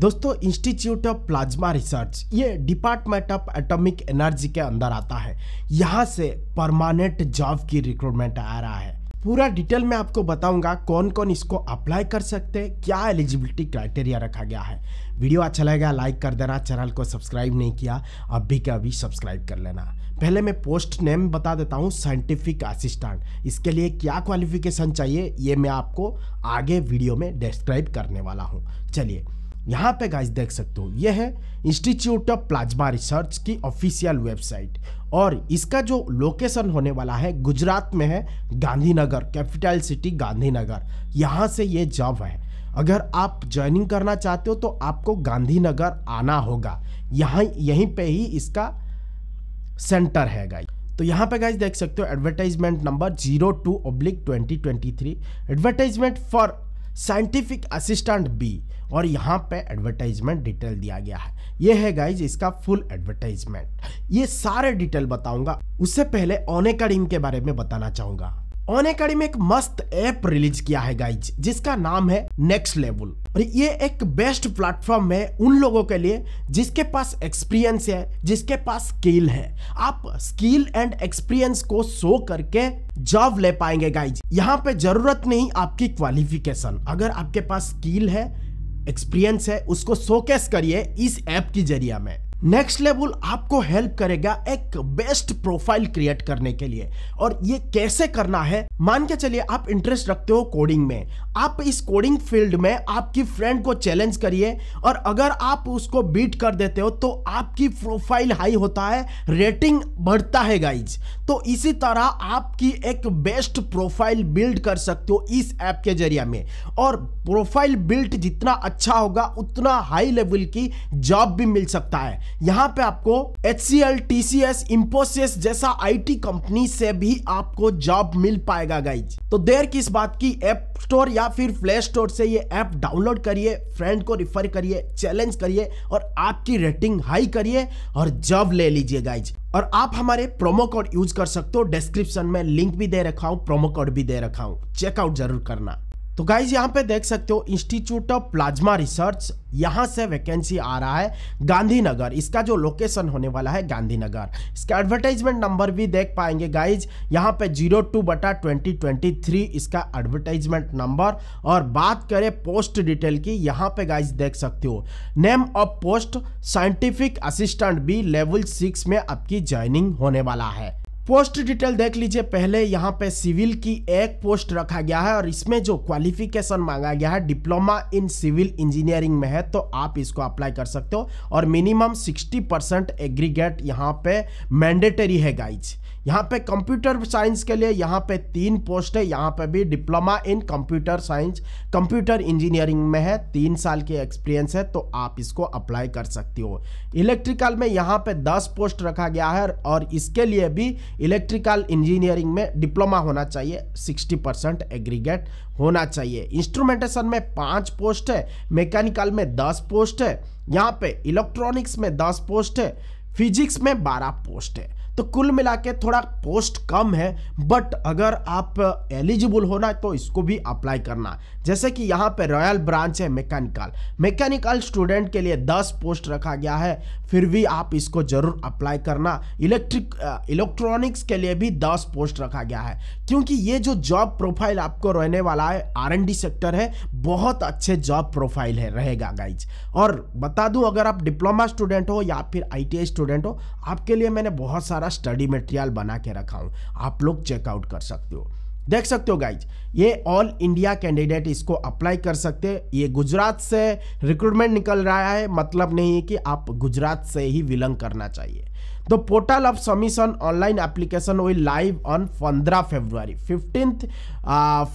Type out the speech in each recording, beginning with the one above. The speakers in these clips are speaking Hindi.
दोस्तों इंस्टीट्यूट ऑफ प्लाज्मा रिसर्च ये डिपार्टमेंट ऑफ एटॉमिक एनर्जी के अंदर आता है यहाँ से परमानेंट जॉब की रिक्रूटमेंट आ रहा है पूरा डिटेल में आपको बताऊंगा कौन कौन इसको अप्लाई कर सकते हैं क्या एलिजिबिलिटी क्राइटेरिया रखा गया है वीडियो अच्छा लगेगा लाइक कर देना चैनल को सब्सक्राइब नहीं किया अभी का अभी सब्सक्राइब कर लेना पहले मैं पोस्ट नेम बता देता हूँ साइंटिफिक असिस्टेंट इसके लिए क्या क्वालिफिकेशन चाहिए ये मैं आपको आगे वीडियो में डिस्क्राइब करने वाला हूँ चलिए यहाँ पे गाइस देख सकते हो यह है इंस्टीट्यूट ऑफ प्लाज्मा रिसर्च की ऑफिशियल वेबसाइट और इसका जो लोकेशन होने वाला है गुजरात में है गांधीनगर कैपिटल सिटी गांधीनगर यहाँ से ये जॉब है अगर आप ज्वाइनिंग करना चाहते हो तो आपको गांधीनगर आना होगा यहाँ यहीं पे ही इसका सेंटर है गाइस तो यहाँ पे गाइस देख सकते हो advertisement number zero two oblique twenty twenty three advertisement for scientific assistant B और यहाँ पे एडवर्टाइजमेंट डिटेल दिया गया है ये है गाइज इसका फुल एडवर्टाइजमेंट ये सारे डिटेल बताऊंगा उससे पहले इन इनके बारे में बताना चाहूंगा ऑनेकड़ी एक मस्त ऐप रिलीज किया है गाइज जिसका नाम है नेक्स्ट लेवल और ये एक बेस्ट प्लेटफॉर्म है उन लोगों के लिए जिसके पास एक्सपीरियंस है जिसके पास स्किल है आप स्किल एंड एक्सपीरियंस को शो करके जॉब ले पाएंगे गाइज यहाँ पे जरूरत नहीं आपकी क्वालिफिकेशन अगर आपके पास स्किल है एक्सपीरियंस है उसको शोकेस करिए इस ऐप की जरिया में नेक्स्ट लेवल आपको हेल्प करेगा एक बेस्ट प्रोफाइल क्रिएट करने के लिए और ये कैसे करना है मान के चलिए आप इंटरेस्ट रखते हो कोडिंग में आप इस कोडिंग फील्ड में आपकी फ्रेंड को चैलेंज करिए और अगर आप उसको बीट कर देते हो तो आपकी प्रोफाइल हाई होता है रेटिंग बढ़ता है गाइज तो इसी तरह आपकी एक बेस्ट प्रोफाइल बिल्ड कर सकते हो इस ऐप के जरिए में और प्रोफाइल बिल्ड जितना अच्छा होगा उतना हाई लेवल की जॉब भी मिल सकता है यहाँ पे आपको H C L T C S Infosys जैसा आई टी कंपनी से भी आपको जॉब मिल पाएगा जाएगा गाइज तो देर किस बात की एप स्टोर या फिर प्ले स्टोर से ये ऐप डाउनलोड करिए फ्रेंड को रिफर करिए चैलेंज करिए और आपकी रेटिंग हाई करिए और जॉब ले लीजिए गाइज और आप हमारे प्रोमो कोड यूज कर सकते हो डिस्क्रिप्शन में लिंक भी दे रखा हूँ प्रोमो कोड भी दे रखा हूँ चेकआउट जरूर करना तो गाइज यहाँ पे देख सकते हो इंस्टीट्यूट ऑफ प्लाज्मा रिसर्च यहाँ से वैकेंसी आ रहा है गांधीनगर इसका जो लोकेशन होने वाला है गांधीनगर इसका एडवर्टाइजमेंट नंबर भी देख पाएंगे गाइज यहाँ पे जीरो टू बटा ट्वेंटी ट्वेंटी थ्री इसका एडवर्टाइजमेंट नंबर और बात करें पोस्ट डिटेल की यहाँ पे गाइज देख सकते हो name of post scientific assistant भी लेवल सिक्स में आपकी ज्वाइनिंग होने वाला है पोस्ट डिटेल देख लीजिए पहले यहाँ पे सिविल की एक पोस्ट रखा गया है और इसमें जो क्वालिफिकेशन मांगा गया है डिप्लोमा इन सिविल इंजीनियरिंग में है तो आप इसको अप्लाई कर सकते हो और मिनिमम 60 परसेंट एग्रीगेट यहाँ पे मैंडेटरी है गाइज यहाँ पे कंप्यूटर साइंस के लिए यहाँ पे तीन पोस्ट है यहाँ पे भी diploma in computer science computer engineering में है तीन साल के एक्सपीरियंस है तो आप इसको अप्लाई कर सकती हो इलेक्ट्रिकल में यहाँ पे दस पोस्ट रखा गया है और इसके लिए भी इलेक्ट्रिकल इंजीनियरिंग में डिप्लोमा होना चाहिए सिक्सटी परसेंट एग्रीगेट होना चाहिए इंस्ट्रूमेंटेशन में पाँच पोस्ट है मैकेनिकल में दस पोस्ट है यहाँ पे इलेक्ट्रॉनिक्स में दस पोस्ट है फिजिक्स में बारह पोस्ट है तो कुल मिला के थोड़ा पोस्ट कम है बट अगर आप एलिजिबल होना तो इसको भी अप्लाई करना जैसे कि यहाँ पे रॉयल ब्रांच है मैकेनिकल मैकेनिकल स्टूडेंट के लिए 10 पोस्ट रखा गया है फिर भी आप इसको जरूर अप्लाई करना इलेक्ट्रिक इलेक्ट्रॉनिक्स के लिए भी 10 पोस्ट रखा गया है क्योंकि ये जो जॉब प्रोफाइल आपको रहने वाला है आर सेक्टर है बहुत अच्छे जॉब प्रोफाइल है रहेगा गाइज और बता दूं अगर आप डिप्लोमा स्टूडेंट हो या फिर आई स्टूडेंट हो आपके लिए मैंने बहुत सारा सारा स्टडी मटेरियल बना के रखा हूँ आप लोग चेकआउट कर सकते हो देख सकते हो गाइज ये ऑल इंडिया कैंडिडेट इसको अप्लाई कर सकते हैं ये गुजरात से रिक्रूटमेंट निकल रहा है मतलब नहीं है कि आप गुजरात से ही बिलोंग करना चाहिए The portal of submission online application will live on 15 फरवरी 15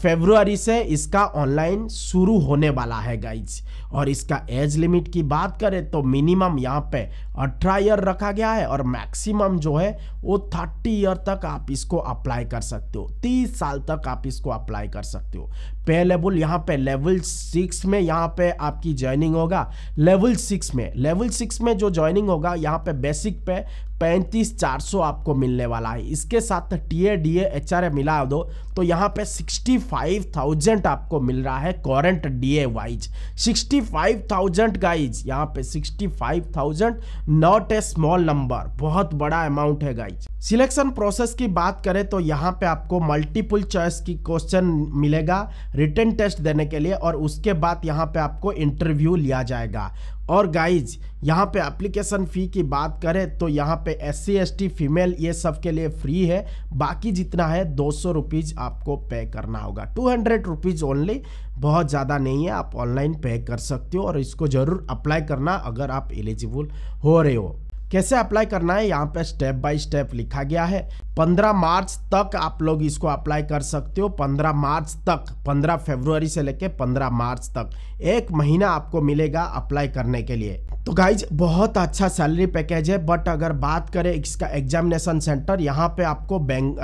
फरवरी से इसका ऑनलाइन शुरू होने वाला है गाइज और इसका एज लिमिट की बात करें तो मिनिमम यहाँ पे अठारह ईयर रखा गया है और मैक्सिमम जो है वो थर्टी ईयर तक आप इसको अप्लाई कर सकते हो तीस साल तक आप इसको अप्लाई कर सकते हो पे लेवल यहाँ पे लेवल सिक्स में यहाँ पे आपकी ज्वाइनिंग होगा लेवल सिक्स में लेवल सिक्स में जो ज्वाइनिंग होगा यहाँ पे बेसिक पे पैंतीस चार सौ आपको मिलने वाला है इसके साथ T A D H R A मिला दो तो यहाँ पे सिक्सटी फाइव थाउजेंड आपको मिल रहा है current D A wise sixty five thousand guys यहाँ पे sixty five thousand not a small number बहुत बड़ा अमाउंट है गाइज सिलेक्शन प्रोसेस की बात करें तो यहाँ पे आपको मल्टीपल चॉइस की क्वेश्चन मिलेगा रिटर्न टेस्ट देने के लिए और उसके बाद यहाँ पे आपको इंटरव्यू लिया जाएगा और गाइज यहाँ पे एप्लीकेशन फ़ी की बात करें तो यहाँ पे एस सी फीमेल ये सब के लिए फ्री है बाकी जितना है दो सौ आपको पे करना होगा टू हंड्रेड रुपीज़ ओनली बहुत ज़्यादा नहीं है आप ऑनलाइन पे कर सकते हो और इसको ज़रूर अप्लाई करना अगर आप एलिजिबल हो रहे हो कैसे अप्लाई करना है यहाँ पे स्टेप बाय स्टेप लिखा गया है 15 मार्च तक आप लोग इसको अप्लाई कर सकते हो 15 मार्च तक 15 फरवरी से लेके 15 मार्च तक एक महीना आपको मिलेगा अप्लाई करने के लिए तो गाइज बहुत अच्छा सैलरी पैकेज है बट अगर बात करें इसका एग्जामिनेशन सेंटर यहाँ पे आपको बैंक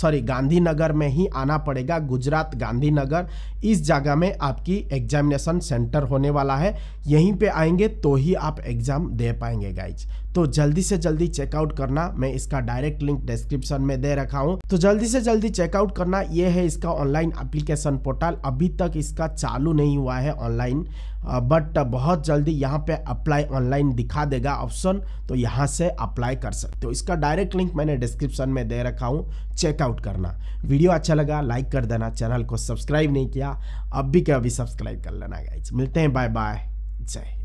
सॉरी गांधीनगर में ही आना पड़ेगा गुजरात गांधीनगर इस जगह में आपकी एग्जामिनेशन सेंटर होने वाला है यहीं पे आएंगे तो ही आप एग्ज़ाम दे पाएंगे गाइज तो जल्दी से जल्दी चेकआउट करना मैं इसका डायरेक्ट लिंक डिस्क्रिप्शन में दे रखा हूँ तो जल्दी से जल्दी चेकआउट करना ये है इसका ऑनलाइन एप्लीकेशन पोर्टल अभी तक इसका चालू नहीं हुआ है ऑनलाइन बट uh, uh, बहुत जल्दी यहाँ पे अप्लाई ऑनलाइन दिखा देगा ऑप्शन तो यहाँ से अप्लाई कर सकते हो इसका डायरेक्ट लिंक मैंने डिस्क्रिप्शन में दे रखा हूँ चेकआउट करना वीडियो अच्छा लगा लाइक कर देना चैनल को सब्सक्राइब नहीं किया अब भी क्या अभी सब्सक्राइब कर लेना गाइज मिलते हैं बाय बाय जय